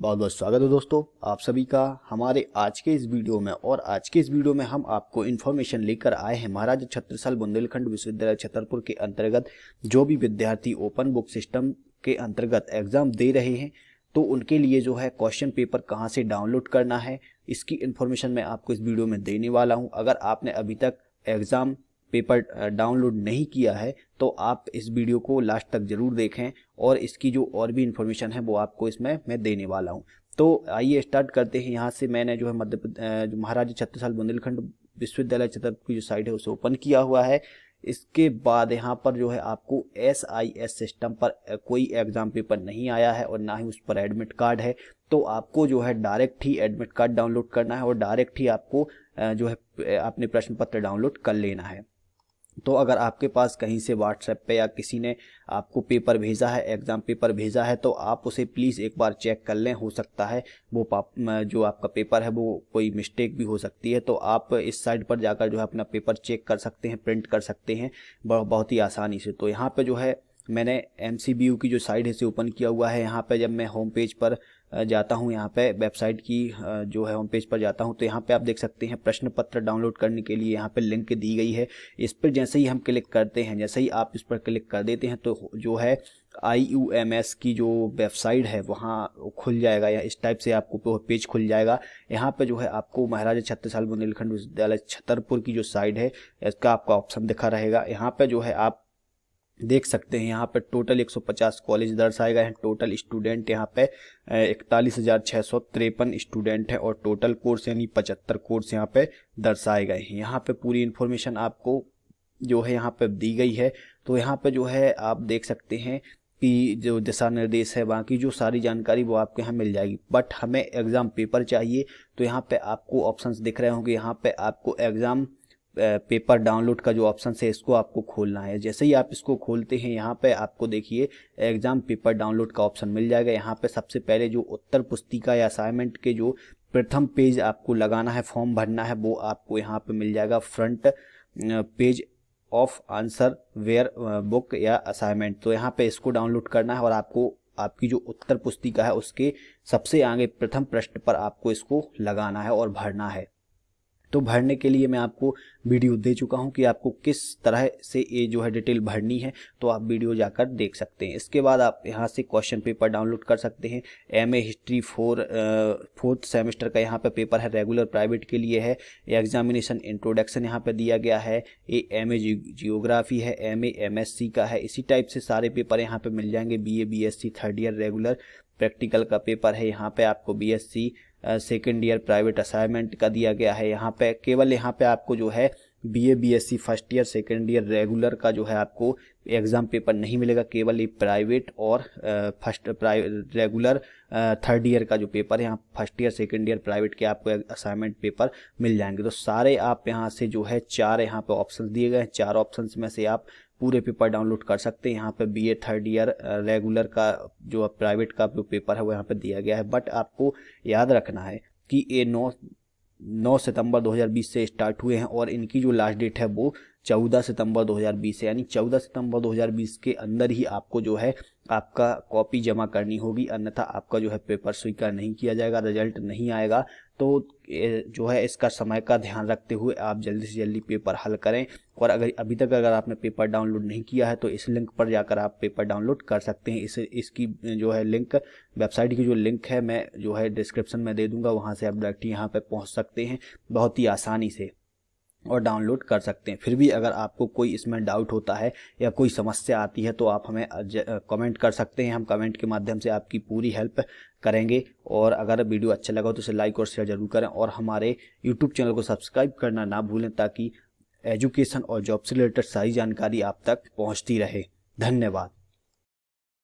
बहुत बहुत स्वागत है दोस्तों आप सभी का हमारे आज के इस वीडियो में और आज के इस वीडियो में हम आपको इन्फॉर्मेशन लेकर आए हैं महाराजा छत्रसाल बुंदेलखंड विश्वविद्यालय छतरपुर के अंतर्गत जो भी विद्यार्थी ओपन बुक सिस्टम के अंतर्गत एग्जाम दे रहे हैं तो उनके लिए जो है क्वेश्चन पेपर कहाँ से डाउनलोड करना है इसकी इन्फॉर्मेशन मैं आपको इस वीडियो में देने वाला हूँ अगर आपने अभी तक एग्ज़ाम पेपर डाउनलोड नहीं किया है तो आप इस वीडियो को लास्ट तक ज़रूर देखें और इसकी जो और भी इन्फॉर्मेशन है वो आपको इसमें मैं देने वाला हूँ तो आइए स्टार्ट करते हैं यहाँ से मैंने जो है मध्य महाराजा छत्तीसाल बुंदेलखंड विश्वविद्यालय छतरपुर की जो साइट है उसे ओपन किया हुआ है इसके बाद यहाँ पर जो है आपको एस आई एस सिस्टम पर कोई एग्ज़ाम पेपर नहीं आया है और ना ही उस पर एडमिट कार्ड है तो आपको जो है डायरेक्ट ही एडमिट कार्ड डाउनलोड करना है और डायरेक्ट ही आपको जो है अपने प्रश्न पत्र डाउनलोड कर लेना है तो अगर आपके पास कहीं से व्हाट्सएप पे या किसी ने आपको पेपर भेजा है एग्ज़ाम पेपर भेजा है तो आप उसे प्लीज़ एक बार चेक कर लें हो सकता है वो पाप जो आपका पेपर है वो कोई मिस्टेक भी हो सकती है तो आप इस साइट पर जाकर जो है अपना पेपर चेक कर सकते हैं प्रिंट कर सकते हैं बहुत ही आसानी से तो यहाँ पर जो है मैंने एम की जो साइट है इसे ओपन किया हुआ है यहाँ पर जब मैं होम पेज पर जाता हूँ यहाँ पे वेबसाइट की जो है होम पेज पर जाता हूँ तो यहाँ पे आप देख सकते हैं प्रश्न पत्र डाउनलोड करने के लिए यहाँ पे लिंक दी गई है इस पर जैसे ही हम क्लिक करते हैं जैसे ही आप इस पर क्लिक कर देते हैं तो जो है आई यू एम एस की जो वेबसाइट है वहाँ खुल जाएगा या इस टाइप से आपको पेज खुल जाएगा यहाँ पे जो है आपको महाराजा छत्तीसाल बुंदेलखंड विश्वविद्यालय छतरपुर की जो साइट है इसका आपका ऑप्शन दिखा रहेगा यहाँ पे जो है आप देख सकते हैं यहाँ पर टोटल 150 कॉलेज दर्शाए गए हैं टोटल स्टूडेंट यहाँ पे इकतालीस हज़ार छः सौ तिरपन स्टूडेंट हैं और टोटल कोर्स यानी पचहत्तर कोर्स यहाँ पे दर्शाए गए हैं यहाँ पे पूरी इन्फॉर्मेशन आपको जो है यहाँ पे दी गई है तो यहाँ पे जो है आप देख सकते हैं कि जो दिशा निर्देश है बाकी जो सारी जानकारी वो आपके यहाँ मिल जाएगी बट हमें एग्ज़ाम पेपर चाहिए तो यहाँ पे आपको ऑप्शंस दिख रहे होंगे यहाँ पे आपको एग्ज़ाम पेपर डाउनलोड का जो ऑप्शन है इसको आपको खोलना है जैसे ही आप इसको खोलते हैं यहाँ पे आपको देखिए एग्जाम पेपर डाउनलोड का ऑप्शन मिल जाएगा यहाँ पे सबसे पहले जो उत्तर पुस्तिका या असाइनमेंट के जो प्रथम पेज आपको लगाना है फॉर्म भरना है वो आपको यहाँ पे मिल जाएगा front page of answer where book या असाइनमेंट तो यहाँ पे इसको डाउनलोड करना है और आपको आपकी जो उत्तर पुस्तिका है उसके सबसे आगे प्रथम पृष्ठ पर आपको इसको लगाना है और भरना है तो भरने के लिए मैं आपको वीडियो दे चुका हूं कि आपको किस तरह से ये जो है डिटेल भरनी है तो आप वीडियो जाकर देख सकते हैं इसके बाद आप यहाँ से क्वेश्चन पेपर डाउनलोड कर सकते हैं M A history four fourth semester का यहाँ पर पे पेपर है रेगुलर प्राइवेट के लिए है एग्जामिनेशन इंट्रोडक्शन यहाँ पर दिया गया है ए एम ए जियोग्राफी है M A M S C का है इसी टाइप से सारे पेपर यहाँ पर मिल जाएंगे B A B S C third year regular practical का पेपर है यहाँ पर आपको B S C second year private assignment का दिया गया है यहाँ पे केवल यहाँ पे आपको जो है B A B S C first year second year regular का जो है आपको एग्ज़ाम पेपर नहीं मिलेगा केवल ये प्राइवेट और first private regular third year का जो पेपर है यहाँ first year second year private के आपको असाइनमेंट पेपर मिल जाएंगे तो सारे आप यहाँ से जो है चार यहाँ पे ऑप्शन दिए गए हैं चार ऑप्शन में से आप पूरे पेपर डाउनलोड कर सकते हैं यहाँ पे बीए थर्ड ईयर रेगुलर का जो प्राइवेट का जो पेपर है वो यहाँ पे दिया गया है बट आपको याद रखना है कि ये नौ नौ सितंबर 2020 से स्टार्ट हुए हैं और इनकी जो लास्ट डेट है वो 14 सितंबर 2020 है यानी 14 सितंबर 2020 के अंदर ही आपको जो है आपका कॉपी जमा करनी होगी अन्यथा आपका जो है पेपर स्वीकार नहीं किया जाएगा रिजल्ट नहीं आएगा तो जो है इसका समय का ध्यान रखते हुए आप जल्दी से जल्दी पेपर हल करें और अगर अभी तक अगर आपने पेपर डाउनलोड नहीं किया है तो इस लिंक पर जाकर आप पेपर डाउनलोड कर सकते हैं इस इसकी जो है लिंक वेबसाइट की जो लिंक है मैं जो है डिस्क्रिप्शन में दे दूंगा वहाँ से आप डायरेक्ट यहाँ पर पहुँच सकते हैं बहुत ही आसानी से और डाउनलोड कर सकते हैं फिर भी अगर आपको कोई इसमें डाउट होता है या कोई समस्या आती है तो आप हमें कमेंट कर सकते हैं हम कमेंट के माध्यम से आपकी पूरी हेल्प करेंगे और अगर वीडियो अच्छा लगा तो उसे लाइक और शेयर जरूर करें और हमारे यूट्यूब चैनल को सब्सक्राइब करना ना भूलें ताकि एजुकेशन और जॉब से रिलेटेड सारी जानकारी आप तक पहुँचती रहे धन्यवाद